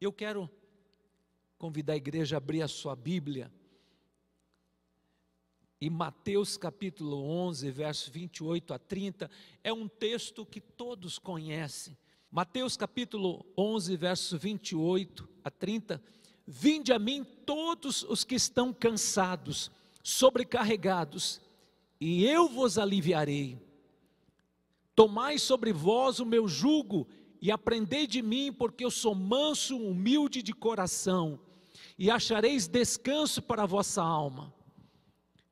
Eu quero convidar a igreja a abrir a sua Bíblia. E Mateus capítulo 11, verso 28 a 30, é um texto que todos conhecem. Mateus capítulo 11, verso 28 a 30. Vinde a mim todos os que estão cansados, sobrecarregados, e eu vos aliviarei. Tomai sobre vós o meu jugo e e aprendei de mim, porque eu sou manso, humilde de coração, e achareis descanso para a vossa alma,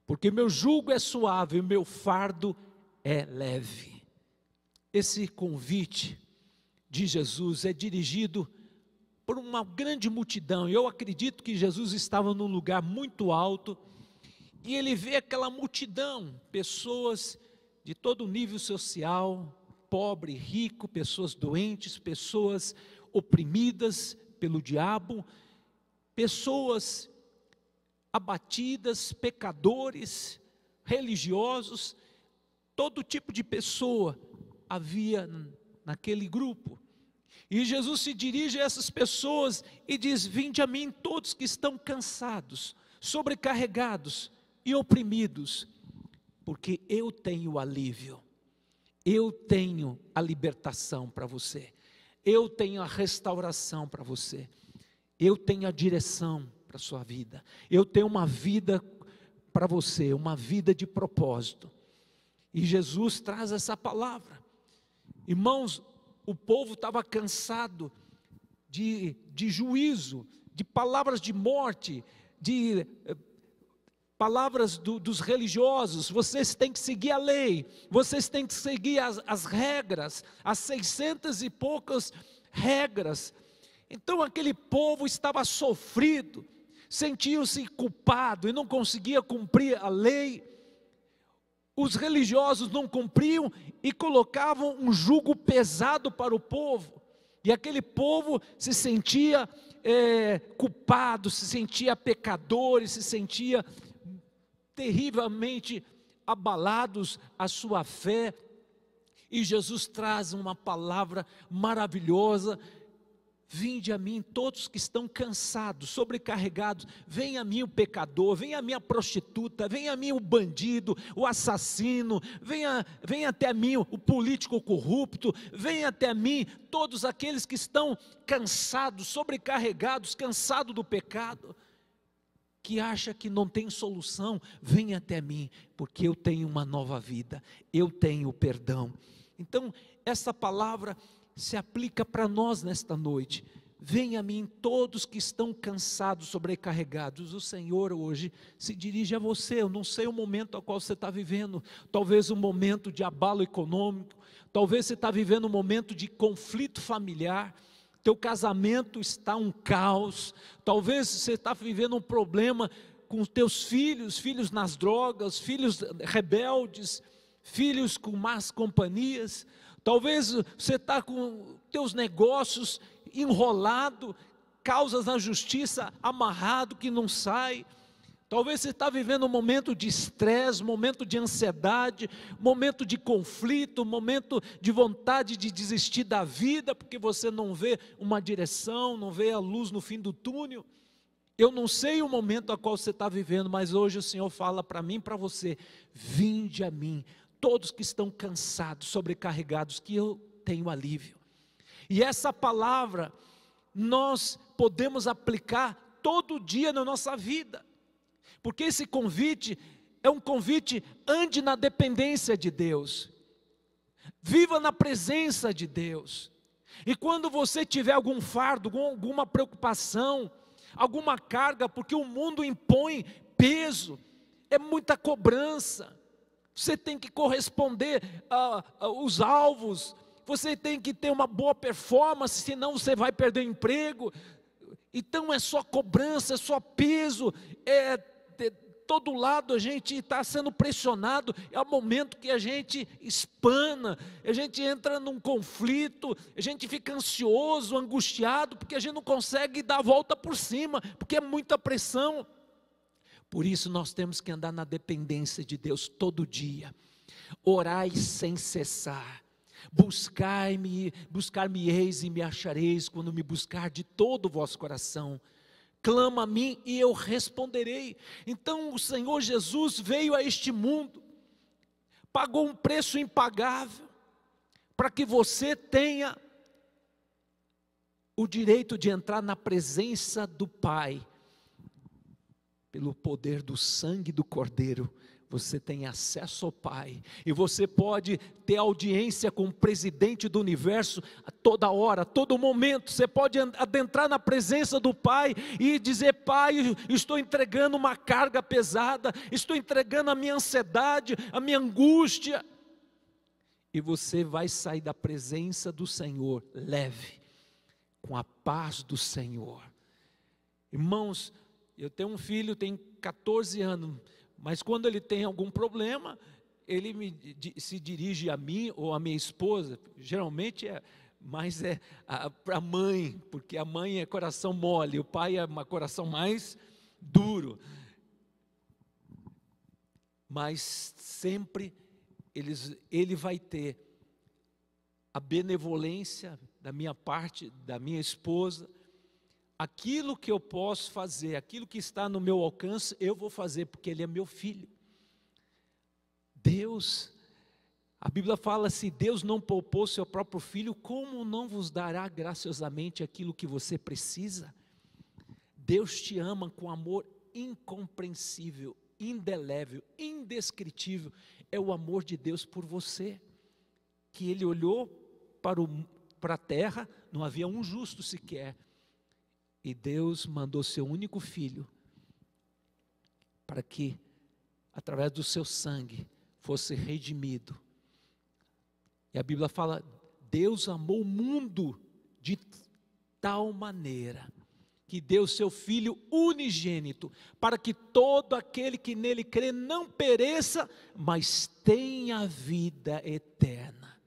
porque meu jugo é suave, e meu fardo é leve. Esse convite de Jesus é dirigido por uma grande multidão, e eu acredito que Jesus estava num lugar muito alto, e ele vê aquela multidão, pessoas de todo nível social, pobre, rico, pessoas doentes, pessoas oprimidas pelo diabo, pessoas abatidas, pecadores, religiosos, todo tipo de pessoa havia naquele grupo. E Jesus se dirige a essas pessoas e diz: Vinde a mim todos que estão cansados, sobrecarregados e oprimidos, porque eu tenho alívio. Eu tenho a libertação para você. Eu tenho a restauração para você. Eu tenho a direção para a sua vida. Eu tenho uma vida para você, uma vida de propósito. E Jesus traz essa palavra. Irmãos, o povo estava cansado de, de juízo, de palavras de morte, de eh, palavras do, dos religiosos, vocês têm que seguir a lei, vocês têm que seguir as, as regras, as seiscentas e poucas regras. Então aquele povo estava sofrido, sentiu-se culpado e não conseguia cumprir a lei. Os religiosos não cumpriam e colocavam um jugo pesado para o povo. E aquele povo se sentia é, culpado, se sentia pecador, e se sentia terrivelmente abalados a sua fé, e Jesus traz uma palavra maravilhosa. Vinde a mim todos que estão cansados, sobrecarregados. Venha a mim o pecador, venha a mim a prostituta, venha a mim o bandido, o assassino, venha, venha até mim o político corrupto, venha até mim todos aqueles que estão cansados, sobrecarregados, cansados do pecado que acha que não tem solução, vem até mim, porque eu tenho uma nova vida, eu tenho perdão. Então, essa palavra se aplica para nós nesta noite. Venha a mim todos que estão cansados, sobrecarregados. O Senhor hoje se dirige a você. Eu não sei o momento ao qual você está vivendo. Talvez um momento de abalo econômico. Talvez você está vivendo um momento de conflito familiar teu casamento está um caos, talvez você está vivendo um problema com teus filhos, filhos nas drogas, filhos rebeldes, filhos com más companhias, talvez você está com teus negócios enrolado, causas na justiça amarrado que não sai, Talvez você está vivendo um momento de estresse, momento de ansiedade, momento de conflito, momento de vontade de desistir da vida, porque você não vê uma direção, não vê a luz no fim do túnel. Eu não sei o momento a qual você está vivendo, mas hoje o Senhor fala para mim, para você: vinde a mim, todos que estão cansados, sobrecarregados, que eu tenho alívio. E essa palavra nós podemos aplicar todo dia na nossa vida. Porque esse convite é um convite ande na dependência de Deus. Viva na presença de Deus. E quando você tiver algum fardo, alguma preocupação, alguma carga, porque o mundo impõe peso, é muita cobrança. Você tem que corresponder aos ah, ah, alvos, você tem que ter uma boa performance, senão você vai perder emprego. Então é só cobrança, é só peso, é de todo lado a gente está sendo pressionado, é o momento que a gente espana, a gente entra num conflito, a gente fica ansioso, angustiado, porque a gente não consegue dar a volta por cima, porque é muita pressão. Por isso nós temos que andar na dependência de Deus todo dia. Orai sem cessar. Buscai-me, buscar-me-eis e me achareis quando me buscar de todo o vosso coração clama a mim e eu responderei. Então o Senhor Jesus veio a este mundo, pagou um preço impagável, para que você tenha o direito de entrar na presença do Pai, pelo poder do sangue do Cordeiro você tem acesso ao Pai e você pode ter audiência com o presidente do universo a toda hora, a todo momento. Você pode adentrar na presença do Pai e dizer: Pai, estou entregando uma carga pesada, estou entregando a minha ansiedade, a minha angústia. E você vai sair da presença do Senhor leve, com a paz do Senhor. Irmãos, eu tenho um filho, tem 14 anos mas quando ele tem algum problema, ele me, se dirige a mim ou a minha esposa, geralmente é mais é para a mãe, porque a mãe é coração mole, o pai é um coração mais duro. Mas sempre eles, ele vai ter a benevolência da minha parte, da minha esposa, aquilo que eu posso fazer, aquilo que está no meu alcance, eu vou fazer, porque ele é meu filho. Deus, a Bíblia fala: se Deus não poupou seu próprio filho, como não vos dará graciosamente aquilo que você precisa? Deus te ama com amor incompreensível, indelével, indescritível. É o amor de Deus por você, que ele olhou para, o, para a terra, não havia um justo sequer e Deus mandou seu único filho para que, através do seu sangue, fosse redimido. E a Bíblia fala: Deus amou o mundo de tal maneira que deu seu Filho unigênito, para que todo aquele que nele crê não pereça, mas tenha vida eterna.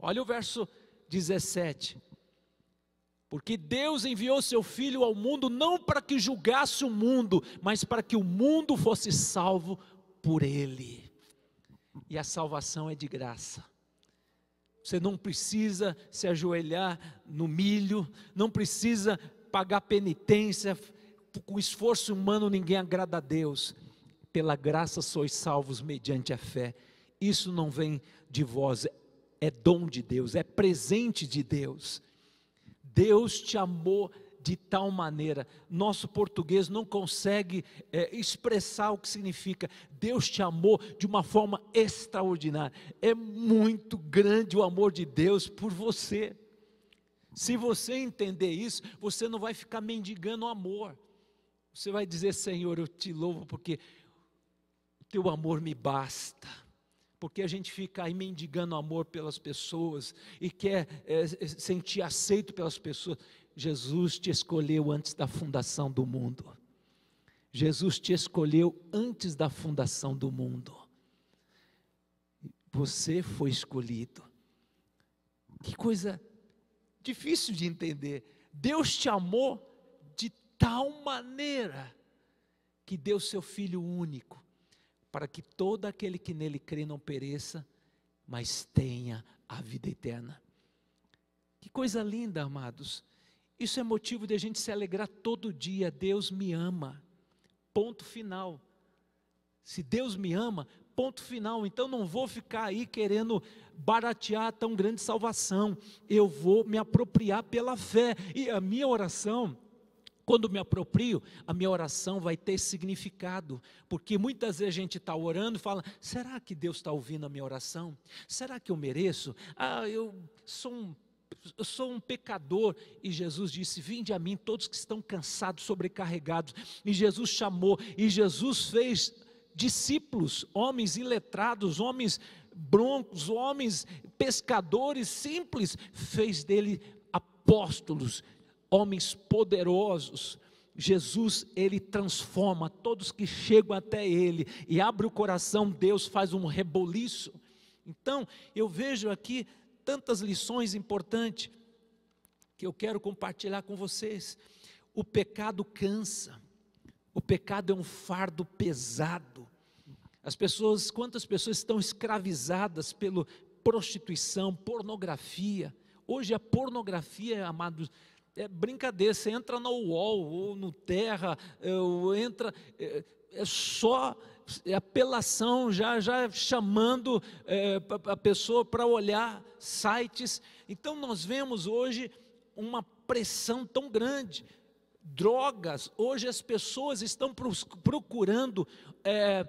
Olha o verso 17: porque Deus enviou seu Filho ao mundo não para que julgasse o mundo, mas para que o mundo fosse salvo por ele. E a salvação é de graça. Você não precisa se ajoelhar no milho, não precisa pagar penitência, com esforço humano ninguém agrada a Deus. Pela graça sois salvos mediante a fé. Isso não vem de vós, é dom de Deus, é presente de Deus. Deus te amou de tal maneira. Nosso português não consegue é, expressar o que significa. Deus te amou de uma forma extraordinária. É muito grande o amor de Deus por você. Se você entender isso, você não vai ficar mendigando o amor. Você vai dizer, Senhor, eu te louvo porque o teu amor me basta porque a gente fica aí mendigando amor pelas pessoas e quer é, é, sentir aceito pelas pessoas. Jesus te escolheu antes da fundação do mundo. Jesus te escolheu antes da fundação do mundo. Você foi escolhido. Que coisa difícil de entender. Deus te amou de tal maneira que deu seu filho único para que todo aquele que nele crê não pereça, mas tenha a vida eterna. Que coisa linda, amados. Isso é motivo de a gente se alegrar todo dia. Deus me ama. Ponto final. Se Deus me ama, ponto final. Então não vou ficar aí querendo baratear tão grande salvação. Eu vou me apropriar pela fé. E a minha oração quando me aproprio, a minha oração vai ter significado, porque muitas vezes a gente está orando e fala: será que Deus está ouvindo a minha oração? Será que eu mereço? Ah, eu sou um eu sou um pecador. E Jesus disse: Vinde a mim, todos que estão cansados, sobrecarregados. E Jesus chamou, e Jesus fez discípulos, homens iletrados, homens broncos, homens pescadores simples, fez dele apóstolos, homens poderosos. Jesus, ele transforma todos que chegam até ele e abre o coração, Deus faz um reboliço. Então, eu vejo aqui tantas lições importantes que eu quero compartilhar com vocês. O pecado cansa. O pecado é um fardo pesado. As pessoas, quantas pessoas estão escravizadas pela prostituição, pornografia. Hoje a pornografia, amados, é brincadeira, você entra no UOL ou no Terra, é, ou entra, é, é só é apelação, já, já chamando é, a pessoa para olhar sites. Então nós vemos hoje uma pressão tão grande. Drogas, hoje as pessoas estão procurando é,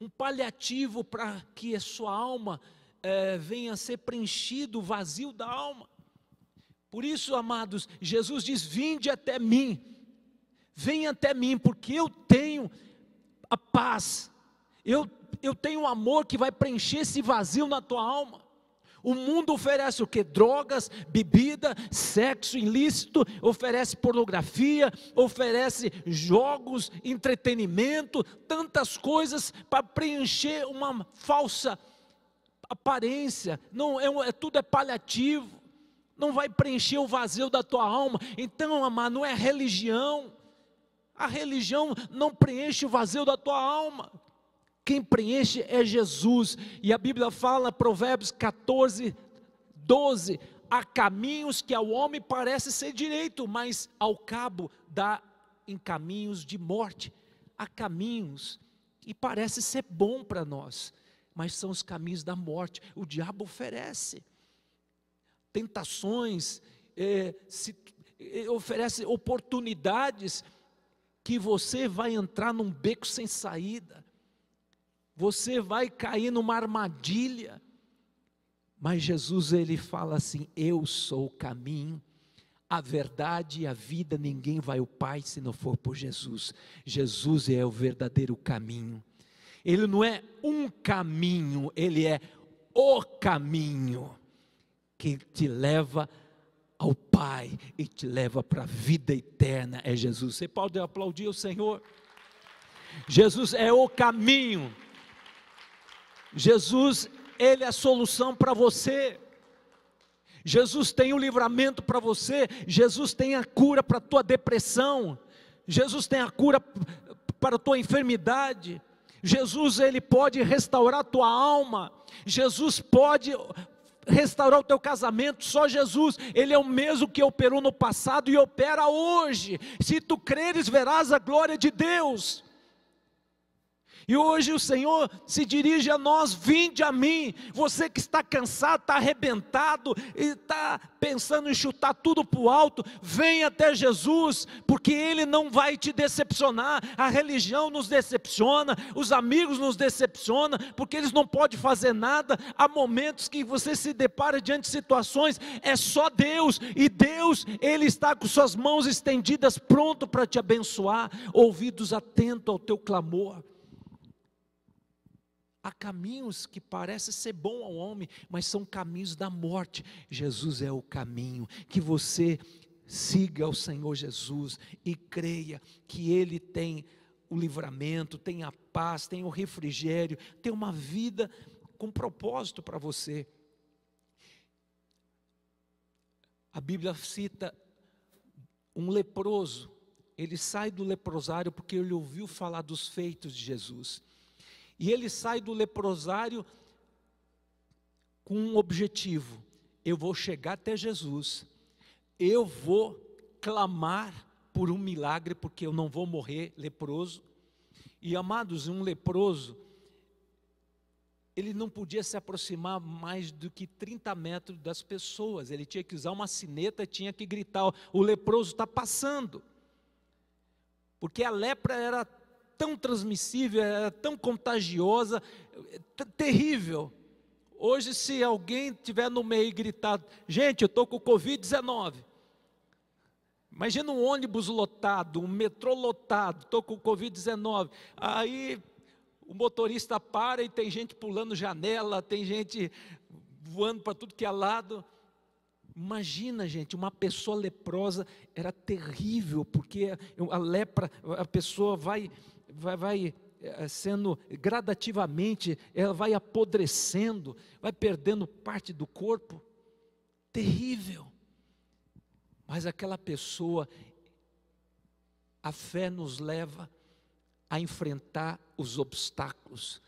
um paliativo para que a sua alma é, venha a ser preenchido, o vazio da alma. Por isso, amados, Jesus diz: Vinde até mim, venha até mim, porque eu tenho a paz, eu, eu tenho o amor que vai preencher esse vazio na tua alma. O mundo oferece o que? Drogas, bebida, sexo ilícito, oferece pornografia, oferece jogos, entretenimento, tantas coisas para preencher uma falsa aparência. Não é, é tudo é paliativo não vai preencher o vazio da tua alma. Então, amar não é religião. A religião não preenche o vazio da tua alma. Quem preenche é Jesus. E a Bíblia fala, Provérbios 14, 12: há caminhos que ao homem parece ser direito, mas ao cabo dá em caminhos de morte. Há caminhos e parece ser bom para nós, mas são os caminhos da morte. O diabo oferece tentações, é, se, é, oferece oportunidades que você vai entrar num beco sem saída, você vai cair numa armadilha. Mas Jesus ele fala assim: Eu sou o caminho, a verdade e a vida, ninguém vai ao Pai se não for por Jesus. Jesus é o verdadeiro caminho. Ele não é um caminho, ele é o caminho que te leva ao Pai e te leva para a vida eterna é Jesus. Você pode aplaudir o Senhor? Jesus é o caminho. Jesus, ele é a solução para você. Jesus tem o livramento para você, Jesus tem a cura para a tua depressão, Jesus tem a cura para a tua enfermidade. Jesus ele pode restaurar a tua alma. Jesus pode restaurar o teu casamento, só Jesus. Ele é o mesmo que operou no passado e opera hoje. Se tu creres, verás a glória de Deus. E hoje o Senhor se dirige a nós: vinde a mim. Você que está cansado, está arrebentado e está pensando em chutar tudo para o alto, vem até Jesus, porque Ele não vai te decepcionar. A religião nos decepciona, os amigos nos decepcionam, porque eles não podem fazer nada. Há momentos que você se depara diante de situações, é só Deus, e Deus, Ele está com Suas mãos estendidas, pronto para te abençoar, ouvidos atentos ao teu clamor. Há caminhos que parece ser bom ao homem, mas são caminhos da morte. Jesus é o caminho que você siga o Senhor Jesus e creia que ele tem o livramento, tem a paz, tem o refrigério, tem uma vida com propósito para você. A Bíblia cita um leproso, ele sai do leprosário porque ele ouviu falar dos feitos de Jesus. E ele sai do leprosário com um objetivo: eu vou chegar até Jesus, eu vou clamar por um milagre, porque eu não vou morrer leproso. E amados, um leproso, ele não podia se aproximar mais do que 30 metros das pessoas, ele tinha que usar uma sineta, tinha que gritar: o leproso está passando. Porque a lepra era tão transmissível, era tão contagiosa, é terrível. Hoje, se alguém tiver no meio e gritar, gente, eu estou com Covid-19. Imagina um ônibus lotado, um metrô lotado, estou com Covid-19. Aí o motorista para e tem gente pulando janela, tem gente voando para tudo que é lado. Imagina, gente, uma pessoa leprosa era terrível, porque a lepra, a pessoa vai vai, vai eh, sendo gradativamente, ela vai apodrecendo, vai perdendo parte do corpo. Terrível. Mas aquela pessoa, a fé nos leva a enfrentar os obstáculos.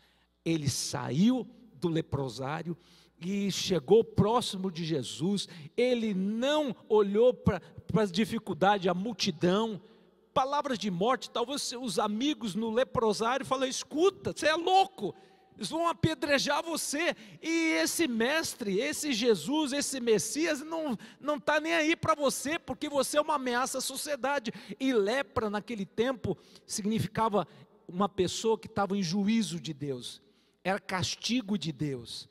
Ele saiu do leprosário e chegou próximo de Jesus. Ele não olhou para as dificuldades, a multidão palavras de morte, talvez seus amigos no leprosário falam: escuta, você é louco, eles vão apedrejar você. E esse mestre, esse Jesus, esse Messias, não não está nem aí para você, porque você é uma ameaça à sociedade. E lepra naquele tempo significava uma pessoa que estava em juízo de Deus, era castigo de Deus.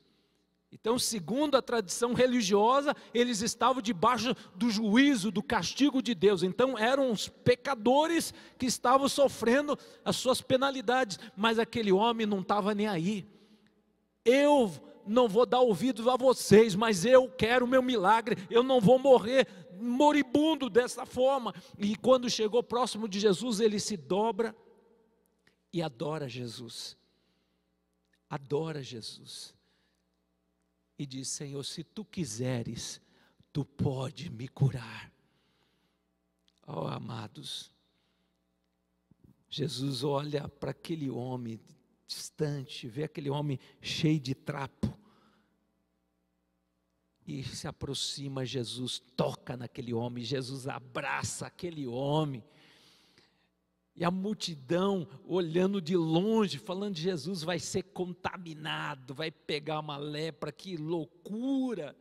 Então, segundo a tradição religiosa, eles estavam debaixo do juízo, do castigo de Deus. Então, eram os pecadores que estavam sofrendo as suas penalidades. Mas aquele homem não estava nem aí. Eu não vou dar ouvidos a vocês, mas eu quero o meu milagre. Eu não vou morrer moribundo dessa forma. E quando chegou próximo de Jesus, ele se dobra e adora Jesus. Adora Jesus e diz: Senhor, se tu quiseres, tu pode me curar. Oh, amados, Jesus olha para aquele homem distante, vê aquele homem cheio de trapo. E se aproxima Jesus, toca naquele homem, Jesus abraça aquele homem. E a multidão olhando de longe, falando de Jesus, vai ser contaminado, vai pegar uma lepra, que loucura!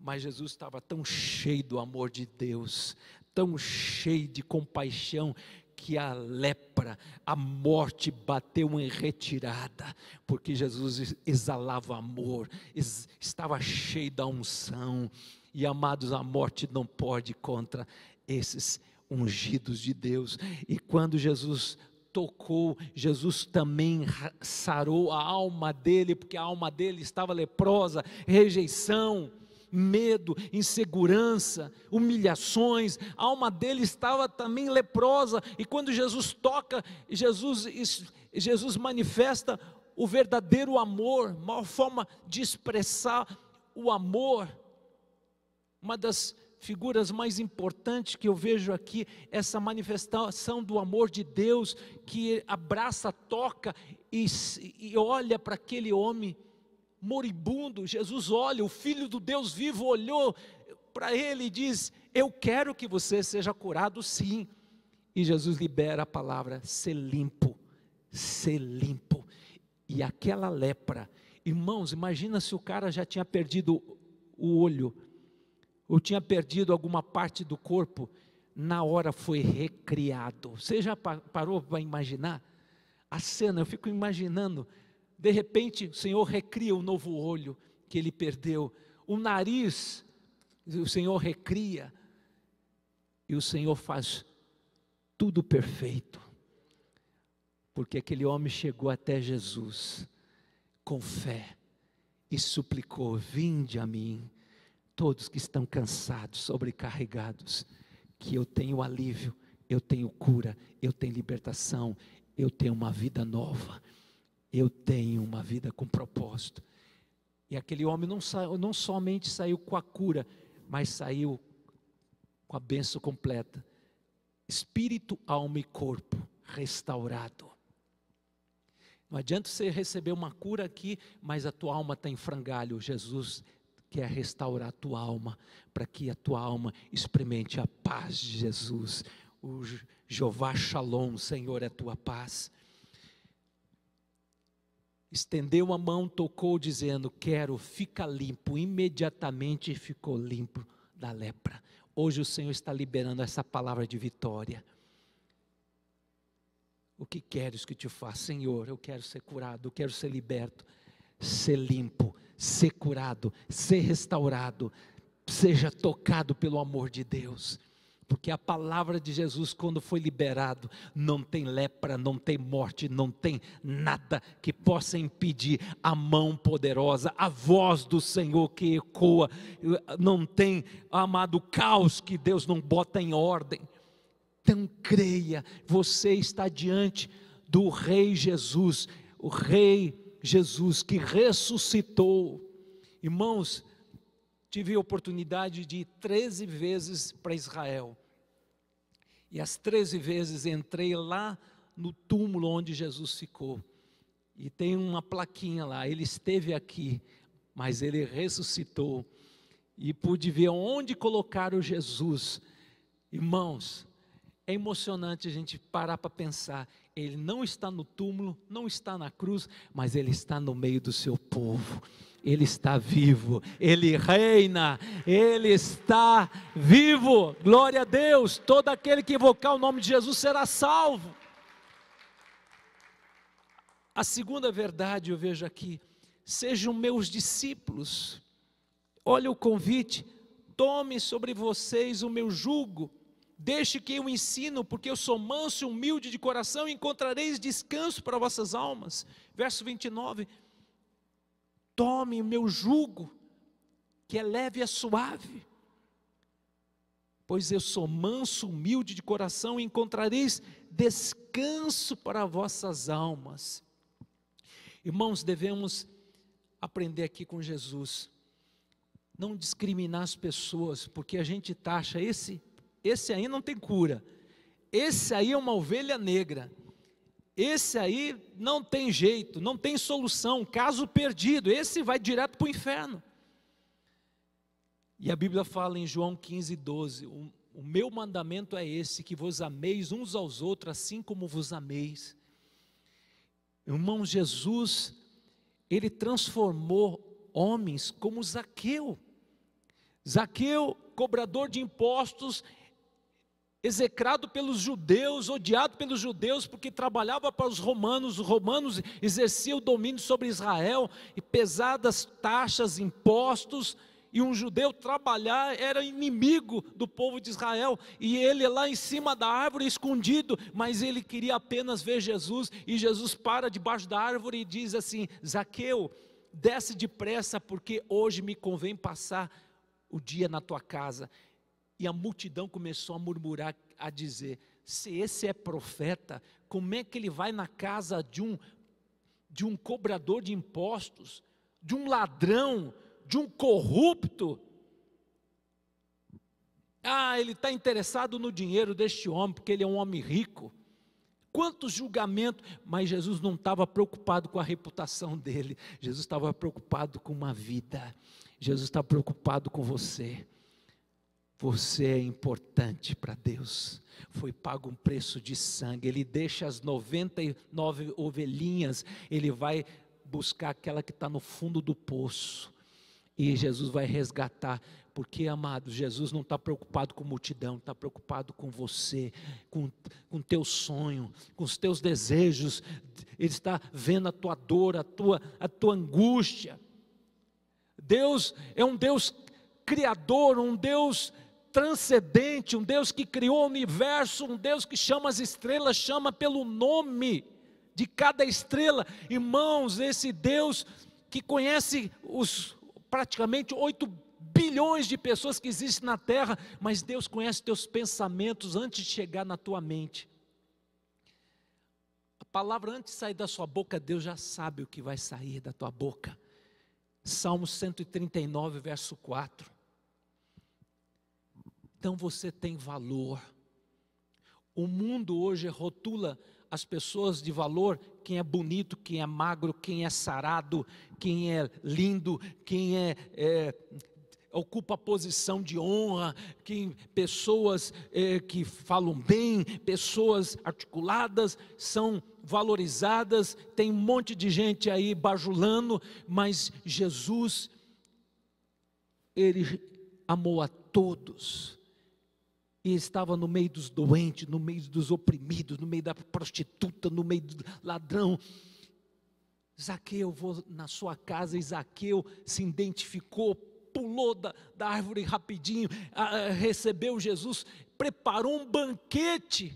Mas Jesus estava tão cheio do amor de Deus, tão cheio de compaixão, que a lepra, a morte bateu em retirada, porque Jesus exalava amor, estava cheio da unção. E amados, a morte não pode contra esses ungidos de Deus. E quando Jesus tocou, Jesus também sarou a alma dele, porque a alma dele estava leprosa, rejeição, medo, insegurança, humilhações. A alma dele estava também leprosa, e quando Jesus toca, Jesus Jesus manifesta o verdadeiro amor, uma forma de expressar o amor. Uma das figuras mais importantes que eu vejo aqui, essa manifestação do amor de Deus que abraça, toca e, e olha para aquele homem moribundo. Jesus olha, o filho do Deus vivo olhou para ele e diz: Eu quero que você seja curado, sim. E Jesus libera a palavra: ser limpo, ser limpo. E aquela lepra, irmãos, imagina se o cara já tinha perdido o olho, ou tinha perdido alguma parte do corpo, na hora foi recriado. Você já parou para imaginar a cena? Eu fico imaginando. De repente, o Senhor recria o novo olho que ele perdeu, o nariz, o Senhor recria, e o Senhor faz tudo perfeito. Porque aquele homem chegou até Jesus com fé e suplicou: Vinde a mim todos que estão cansados, sobrecarregados, que eu tenho alívio, eu tenho cura, eu tenho libertação, eu tenho uma vida nova, eu tenho uma vida com propósito. E aquele homem não, saiu, não somente saiu com a cura, mas saiu com a benção completa. Espírito, alma e corpo restaurado. Não adianta você receber uma cura aqui, mas a tua alma está em frangalho. Jesus que é restaurar a tua alma, para que a tua alma experimente a paz de Jesus. O Jeová Shalom, Senhor, é a tua paz. Estendeu a mão, tocou, dizendo: Quero, fica limpo. Imediatamente ficou limpo da lepra. Hoje o Senhor está liberando essa palavra de vitória. O que queres que te faça? Senhor, eu quero ser curado, eu quero ser liberto, ser limpo ser curado, ser restaurado, seja tocado pelo amor de Deus. Porque a palavra de Jesus, quando foi liberado, não tem lepra, não tem morte, não tem nada que possa impedir a mão poderosa, a voz do Senhor que ecoa, não tem, amado, caos que Deus não bota em ordem. Então creia, você está diante do Rei Jesus, o Rei Jesus que ressuscitou. Irmãos, tive a oportunidade de ir 13 vezes para Israel. E as 13 vezes entrei lá no túmulo onde Jesus ficou. E tem uma plaquinha lá, ele esteve aqui, mas ele ressuscitou. E pude ver onde colocaram Jesus. Irmãos, é emocionante a gente parar para pensar ele não está no túmulo, não está na cruz, mas ele está no meio do seu povo. Ele está vivo, ele reina, ele está vivo. Glória a Deus! Todo aquele que invocar o nome de Jesus será salvo. A segunda verdade eu vejo aqui: sejam meus discípulos. Olha o convite: tome sobre vocês o meu jugo Deixe que eu ensino, porque eu sou manso e humilde de coração, e encontrareis descanso para vossas almas. Verso 29. Tome o meu jugo, que é leve e é suave. Pois eu sou manso, humilde de coração, e encontrareis descanso para vossas almas. Irmãos, devemos aprender aqui com Jesus. Não discriminar as pessoas, porque a gente taxa esse esse aí não tem cura. Esse aí é uma ovelha negra. Esse aí não tem jeito, não tem solução, caso perdido. Esse vai direto para o inferno. E a Bíblia fala em João 15, 12: o, o meu mandamento é esse, que vos ameis uns aos outros, assim como vos ameis. Irmão, Jesus, ele transformou homens como Zaqueu. Zaqueu, cobrador de impostos, execrado pelos judeus, odiado pelos judeus, porque trabalhava para os romanos, os romanos exerciam o domínio sobre Israel, e pesadas taxas, impostos, e um judeu trabalhar era inimigo do povo de Israel, e ele lá em cima da árvore escondido, mas ele queria apenas ver Jesus, e Jesus para debaixo da árvore e diz assim: Zaqueu, desce depressa, porque hoje me convém passar o dia na tua casa e a multidão começou a murmurar, a dizer: se esse é profeta, como é que ele vai na casa de um de um cobrador de impostos, de um ladrão, de um corrupto? Ah, ele está interessado no dinheiro deste homem, porque ele é um homem rico. Quantos julgamentos, mas Jesus não estava preocupado com a reputação dele, Jesus estava preocupado com uma vida, Jesus está preocupado com você. Você é importante para Deus. Foi pago um preço de sangue. Ele deixa as 99 ovelhinhas, ele vai buscar aquela que está no fundo do poço. E Jesus vai resgatar, porque, amado, Jesus não está preocupado com multidão, está preocupado com você, com o teu sonho, com os teus desejos. Ele está vendo a tua dor, a tua, a tua angústia. Deus é um Deus criador, um Deus transcendente, um Deus que criou o universo, um Deus que chama as estrelas, chama pelo nome de cada estrela. Irmãos, esse Deus que conhece os praticamente 8 bilhões de pessoas que existem na Terra, mas Deus conhece teus pensamentos antes de chegar na tua mente. A palavra antes de sair da sua boca, Deus já sabe o que vai sair da tua boca. Salmo 139, verso 4. Então você tem valor. O mundo hoje rotula as pessoas de valor, quem é bonito, quem é magro, quem é sarado, quem é lindo, quem é, é ocupa posição de honra, quem, pessoas é, que falam bem, pessoas articuladas, são valorizadas, tem um monte de gente aí bajulando, mas Jesus, Ele amou a todos, e estava no meio dos doentes, no meio dos oprimidos, no meio da prostituta, no meio do ladrão. Zaqueu, vou na sua casa, e Zaqueu se identificou, pulou da, da árvore rapidinho, a, recebeu Jesus, preparou um banquete.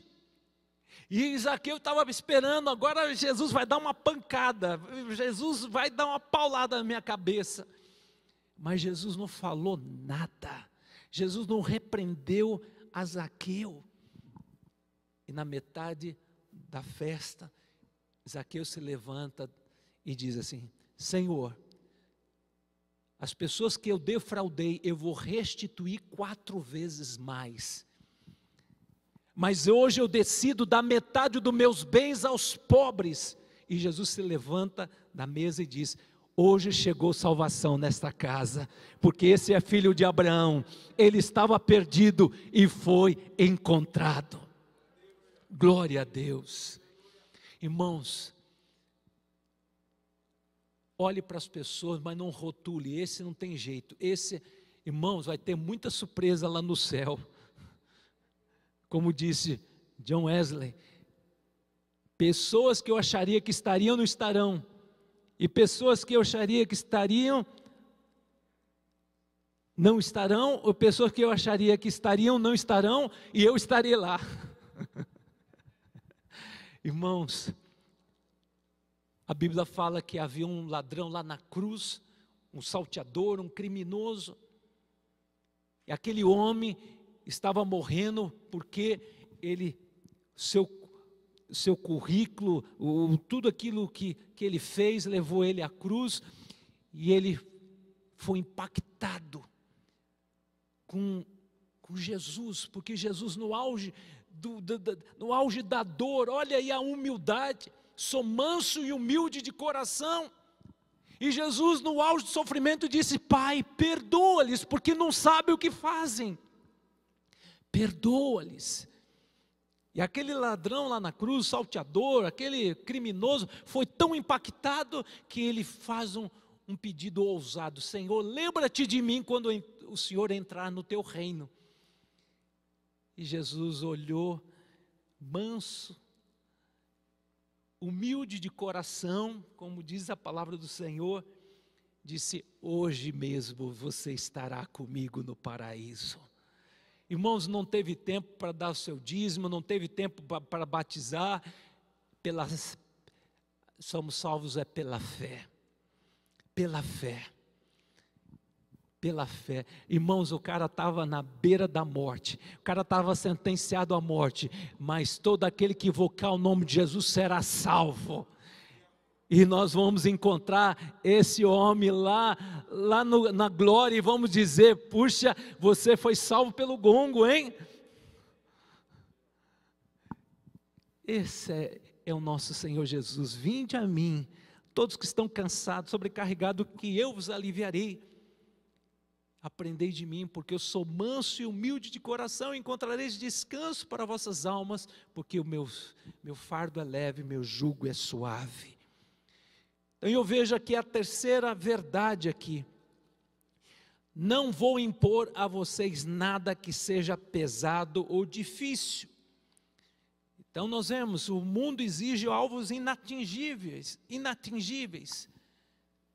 E Zaqueu estava esperando, agora Jesus vai dar uma pancada, Jesus vai dar uma paulada na minha cabeça. Mas Jesus não falou nada, Jesus não repreendeu a Zaqueu. E na metade da festa, Zaqueu se levanta e diz assim: Senhor, as pessoas que eu defraudei, eu vou restituir quatro vezes mais. Mas hoje eu decido dar metade dos meus bens aos pobres. E Jesus se levanta da mesa e diz: Hoje chegou salvação nesta casa, porque esse é filho de Abraão, ele estava perdido e foi encontrado. Glória a Deus. Irmãos, olhe para as pessoas, mas não rotule, esse não tem jeito. Esse, irmãos, vai ter muita surpresa lá no céu. Como disse John Wesley, pessoas que eu acharia que estariam não estarão e pessoas que eu acharia que estariam não estarão, ou pessoas que eu acharia que estariam não estarão, e eu estarei lá. Irmãos, a Bíblia fala que havia um ladrão lá na cruz, um salteador, um criminoso. E aquele homem estava morrendo porque ele seu seu currículo, o, tudo aquilo que, que ele fez, levou ele à cruz e ele foi impactado com, com Jesus, porque Jesus, no auge, do, do, do, no auge da dor, olha aí a humildade, sou manso e humilde de coração. E Jesus, no auge do sofrimento, disse: Pai, perdoa-lhes, porque não sabem o que fazem. Perdoa-lhes e aquele ladrão lá na cruz, salteador, aquele criminoso, foi tão impactado que ele faz um, um pedido ousado: Senhor, lembra-te de mim quando o Senhor entrar no teu reino. E Jesus olhou, manso, humilde de coração, como diz a palavra do Senhor, disse: Hoje mesmo você estará comigo no paraíso. Irmãos, não teve tempo para dar o seu dízimo, não teve tempo para batizar. Pelas, somos salvos é pela fé. Pela fé. Pela fé. Irmãos, o cara estava na beira da morte. O cara estava sentenciado à morte. Mas todo aquele que invocar o nome de Jesus será salvo. E nós vamos encontrar esse homem lá, lá no, na glória, e vamos dizer: puxa, você foi salvo pelo gongo, hein? Esse é, é o nosso Senhor Jesus. Vinde a mim, todos que estão cansados, sobrecarregados, que eu vos aliviarei. Aprendei de mim, porque eu sou manso e humilde de coração, e encontrareis descanso para vossas almas, porque o meu, meu fardo é leve, meu jugo é suave. Então eu vejo aqui a terceira verdade aqui. Não vou impor a vocês nada que seja pesado ou difícil. Então nós vemos, o mundo exige alvos inatingíveis, inatingíveis.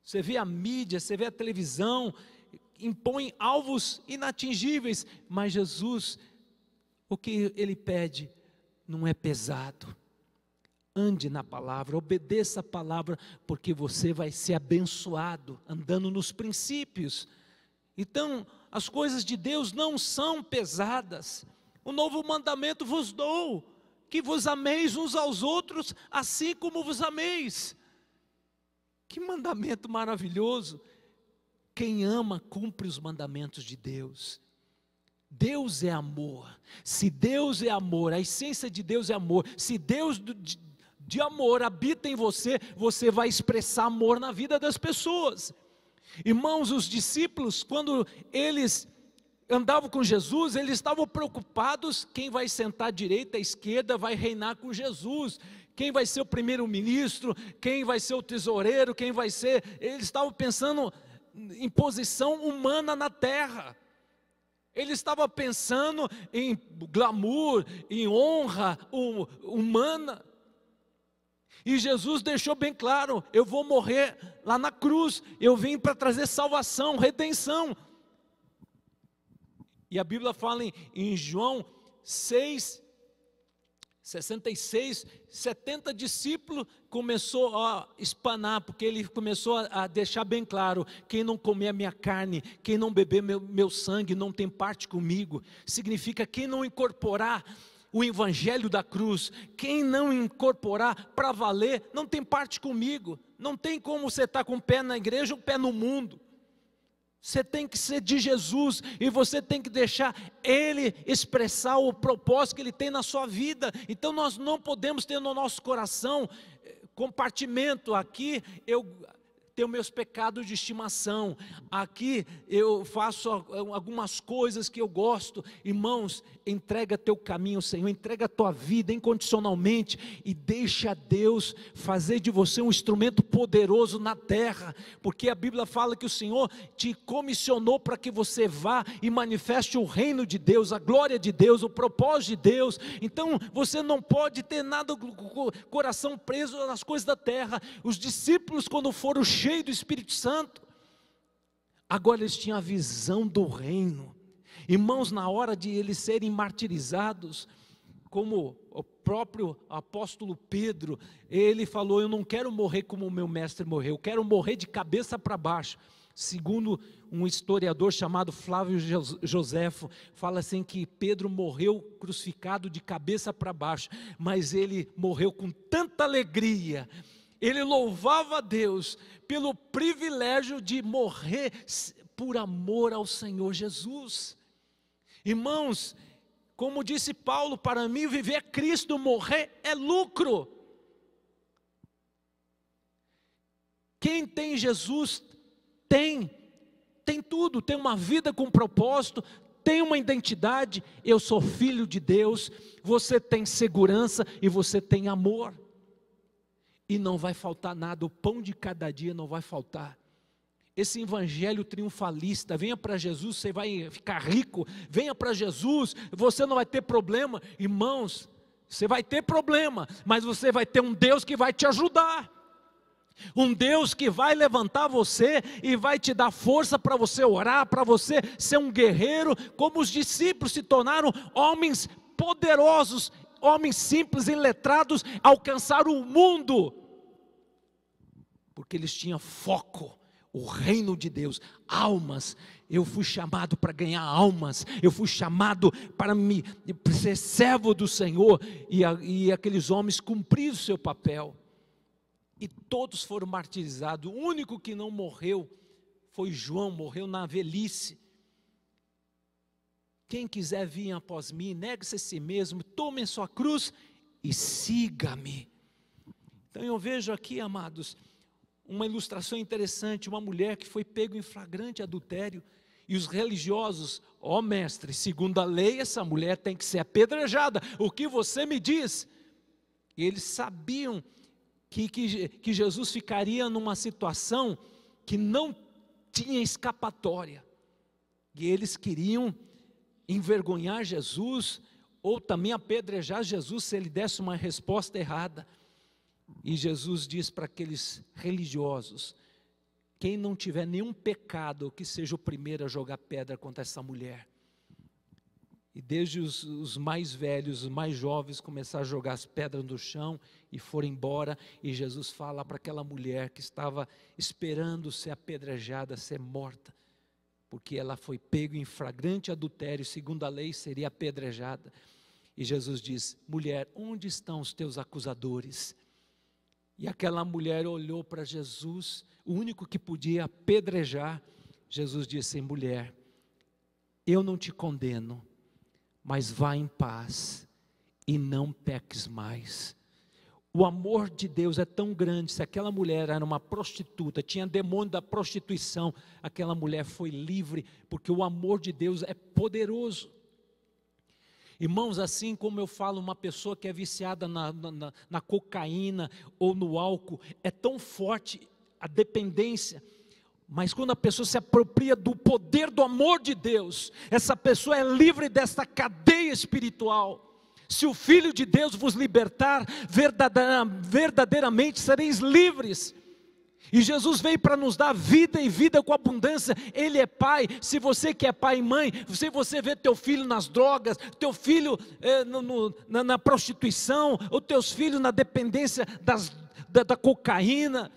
Você vê a mídia, você vê a televisão, impõe alvos inatingíveis, mas Jesus, o que ele pede não é pesado ande na palavra, obedeça a palavra, porque você vai ser abençoado andando nos princípios. Então, as coisas de Deus não são pesadas. O novo mandamento vos dou, que vos ameis uns aos outros, assim como vos ameis. Que mandamento maravilhoso! Quem ama cumpre os mandamentos de Deus. Deus é amor. Se Deus é amor, a essência de Deus é amor. Se Deus de amor habita em você, você vai expressar amor na vida das pessoas. Irmãos, os discípulos, quando eles andavam com Jesus, eles estavam preocupados: quem vai sentar à direita, à esquerda, vai reinar com Jesus. Quem vai ser o primeiro-ministro, quem vai ser o tesoureiro, quem vai ser. Eles estavam pensando em posição humana na terra. Eles estavam pensando em glamour, em honra humana. E Jesus deixou bem claro: eu vou morrer lá na cruz, eu vim para trazer salvação, redenção. E a Bíblia fala em, em João 6, 66, 70 discípulos começou a espanar, porque ele começou a, a, deixar bem claro: quem não comer a minha carne, quem não beber meu, meu sangue, não tem parte comigo. Significa quem não incorporar o evangelho da cruz, quem não incorporar para valer, não tem parte comigo, não tem como você estar tá com o pé na igreja ou o pé no mundo. Você tem que ser de Jesus e você tem que deixar Ele expressar o propósito que Ele tem na sua vida. Então nós não podemos ter no nosso coração eh, compartimento aqui. Eu tenho meus pecados de estimação, aqui eu faço eh, algumas coisas que eu gosto. Irmãos, entrega teu caminho, Senhor, entrega tua vida incondicionalmente e deixa Deus fazer de você um instrumento poderoso na terra, porque a Bíblia fala que o Senhor te comissionou para que você vá e manifeste o reino de Deus, a glória de Deus, o propósito de Deus. Então, você não pode ter nada coração preso nas coisas da terra. Os discípulos quando foram cheio do Espírito Santo. Agora eles tinham a visão do reino. Irmãos, na hora de eles serem martirizados, como o próprio apóstolo Pedro, ele falou: Eu não quero morrer como o meu mestre morreu, eu quero morrer de cabeça para baixo. Segundo um historiador chamado Flávio Josefo, fala assim que Pedro morreu crucificado de cabeça para baixo, mas ele morreu com tanta alegria, ele louvava a Deus pelo privilégio de morrer por amor ao Senhor Jesus. Irmãos, como disse Paulo, para mim viver é Cristo, morrer é lucro. Quem tem Jesus tem tem tudo, tem uma vida com propósito, tem uma identidade, eu sou filho de Deus, você tem segurança e você tem amor e não vai faltar nada, o pão de cada dia não vai faltar. Esse evangelho triunfalista, venha para Jesus, você vai ficar rico, venha para Jesus, você não vai ter problema, irmãos, você vai ter problema, mas você vai ter um Deus que vai te ajudar. Um Deus que vai levantar você e vai te dar força para você orar, para você ser um guerreiro, como os discípulos se tornaram homens poderosos homens simples e letrados alcançaram o mundo, porque eles tinham foco o reino de Deus, almas. Eu fui chamado para ganhar almas, eu fui chamado para me para ser servo do Senhor, e, a, e aqueles homens cumpriram o seu papel, e todos foram martirizados. O único que não morreu foi João, morreu na velhice, quem quiser vir após mim, negue-se a si mesmo, tome a sua cruz e siga-me. Então eu vejo aqui, amados, uma ilustração interessante, uma mulher que foi pego em flagrante adultério e os religiosos, ó oh, mestre, segundo a lei essa mulher tem que ser apedrejada. O que você me diz? E eles sabiam que, que, que Jesus ficaria numa situação que não tinha escapatória. E eles queriam envergonhar Jesus ou também apedrejar Jesus se ele desse uma resposta errada. E Jesus diz para aqueles religiosos: quem não tiver nenhum pecado, que seja o primeiro a jogar pedra contra essa mulher. E desde os, os, mais velhos, os mais jovens, começaram a jogar as pedras no chão e foram embora. E Jesus fala para aquela mulher que estava esperando ser apedrejada, ser morta porque ela foi pego em flagrante adultério, segundo a lei, seria apedrejada. E Jesus diz: mulher, onde estão os teus acusadores? E aquela mulher olhou para Jesus, o único que podia apedrejar. Jesus disse: mulher, eu não te condeno, mas vá em paz e não peques mais. O amor de Deus é tão grande. Se aquela mulher era uma prostituta, tinha demônio da prostituição, aquela mulher foi livre, porque o amor de Deus é poderoso. Irmãos, assim como eu falo, uma pessoa que é viciada na, na, na cocaína ou no álcool, é tão forte a dependência, mas quando a pessoa se apropria do poder do amor de Deus, essa pessoa é livre desta cadeia espiritual. Se o Filho de Deus vos libertar, verdadeiramente sereis livres. E Jesus veio para nos dar vida e vida com abundância. Ele é pai. Se você que é pai e mãe, se você vê teu filho nas drogas, teu filho eh, no, no, na, na, prostituição, ou teus filhos na dependência das, da, da cocaína,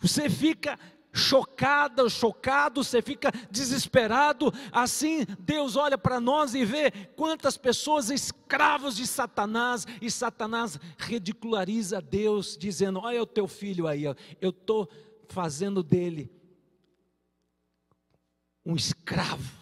você fica chocada, chocado, você fica desesperado. Assim, Deus olha para nós e vê quantas pessoas escravos de Satanás, e Satanás ridiculariza Deus, dizendo: Olha o teu filho aí, eu estou fazendo dele um escravo.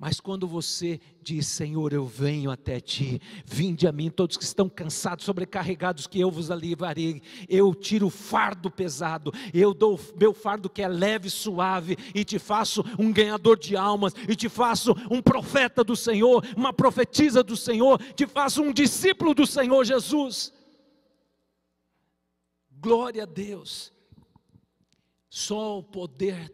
Mas quando você diz, Senhor, eu venho até ti, vinde a mim, todos que estão cansados, sobrecarregados, que eu vos alivarei, eu tiro o fardo pesado, eu dou meu fardo que é leve e suave, e te faço um ganhador de almas, e te faço um profeta do Senhor, uma profetisa do Senhor, te faço um discípulo do Senhor Jesus. Glória a Deus, só o poder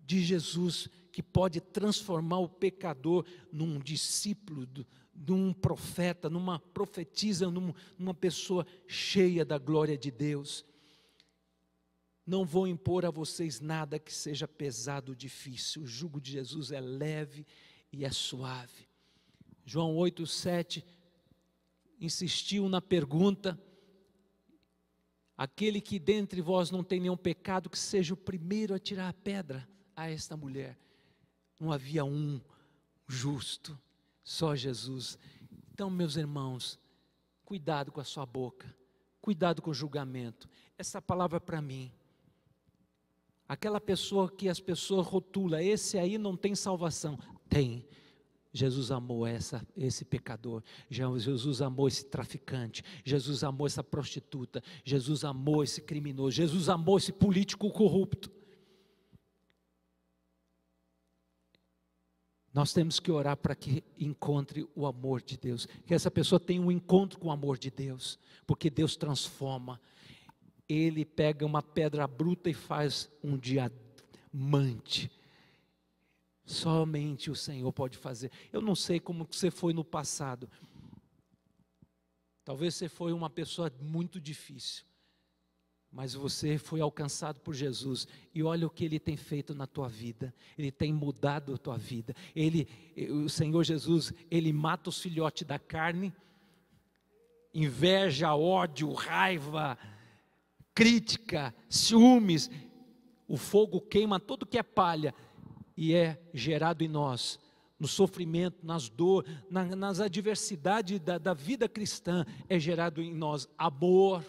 de Jesus que pode transformar o pecador num discípulo, num profeta, numa profetisa, numa pessoa cheia da glória de Deus. Não vou impor a vocês nada que seja pesado ou difícil. O jugo de Jesus é leve e é suave. João 8,7 insistiu na pergunta: aquele que dentre vós não tem nenhum pecado, que seja o primeiro a tirar a pedra a esta mulher não havia um justo, só Jesus. Então, meus irmãos, cuidado com a sua boca, cuidado com o julgamento. Essa palavra é para mim. Aquela pessoa que as pessoas rotula, esse aí não tem salvação. Tem. Jesus amou essa, esse pecador, Jesus amou esse traficante, Jesus amou essa prostituta, Jesus amou esse criminoso, Jesus amou esse político corrupto. Nós temos que orar para que encontre o amor de Deus, que essa pessoa tenha um encontro com o amor de Deus, porque Deus transforma. Ele pega uma pedra bruta e faz um diamante. Somente o Senhor pode fazer. Eu não sei como você foi no passado. Talvez você foi uma pessoa muito difícil mas você foi alcançado por Jesus e olha o que ele tem feito na tua vida. Ele tem mudado a tua vida. Ele, o Senhor Jesus, ele mata os filhotes da carne, inveja, ódio, raiva, crítica, ciúmes. O fogo queima tudo que é palha e é gerado em nós. No sofrimento, nas dores, nas adversidades da, da vida cristã, é gerado em nós amor,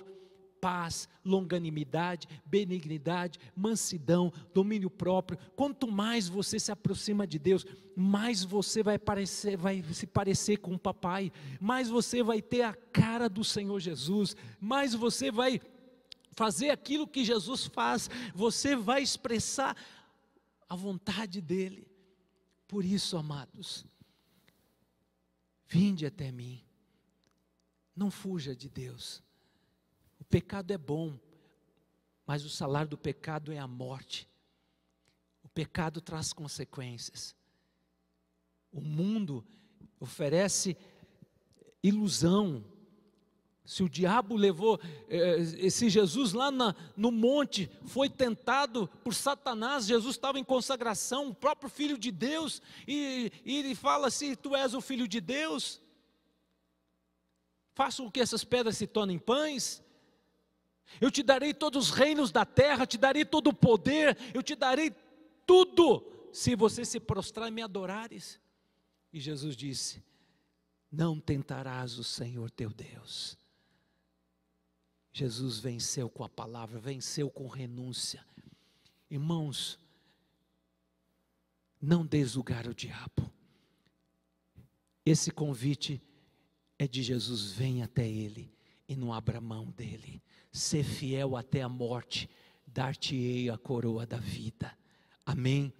paz, longanimidade, benignidade, mansidão, domínio próprio. Quanto mais você se aproxima de Deus, mais você vai, parecer, vai se parecer com o papai, mais você vai ter a cara do Senhor Jesus, mais você vai fazer aquilo que Jesus faz, você vai expressar a vontade dele. Por isso, amados, vinde até mim. Não fuja de Deus. O pecado é bom, mas o salário do pecado é a morte. O pecado traz consequências. O mundo oferece ilusão. Se o diabo levou, eh, eh, se Jesus lá na, no monte foi tentado por Satanás, Jesus estava em consagração, o próprio Filho de Deus, e, e ele fala assim: Tu és o Filho de Deus, faça com que essas pedras se tornem pães. Eu te darei todos os reinos da terra, te darei todo o poder, eu te darei tudo, se você se prostrar e me adorares. E Jesus disse: Não tentarás o Senhor teu Deus. Jesus venceu com a palavra, venceu com renúncia. Irmãos, não desligar o diabo. Esse convite é de Jesus: vem até Ele e não abra mão dele ser fiel até a morte, dar-te-ei a coroa da vida. Amém.